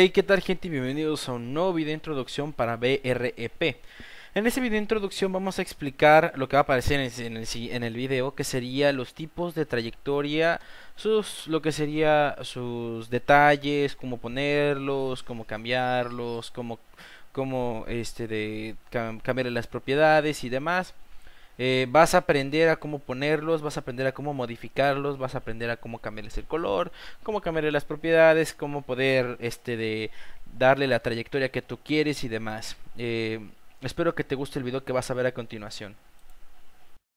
Hey, ¿qué tal gente? Bienvenidos a un nuevo video de introducción para BREP. En este video de introducción vamos a explicar lo que va a aparecer en el, video, que sería los tipos de trayectoria, sus, lo que sería sus detalles, cómo ponerlos, cómo cambiarlos, cómo, cómo este, de, cambiar las propiedades y demás. Eh, vas a aprender a cómo ponerlos, vas a aprender a cómo modificarlos, vas a aprender a cómo cambiarles el color, cómo cambiarle las propiedades, cómo poder este de darle la trayectoria que tú quieres y demás. Eh, espero que te guste el video que vas a ver a continuación.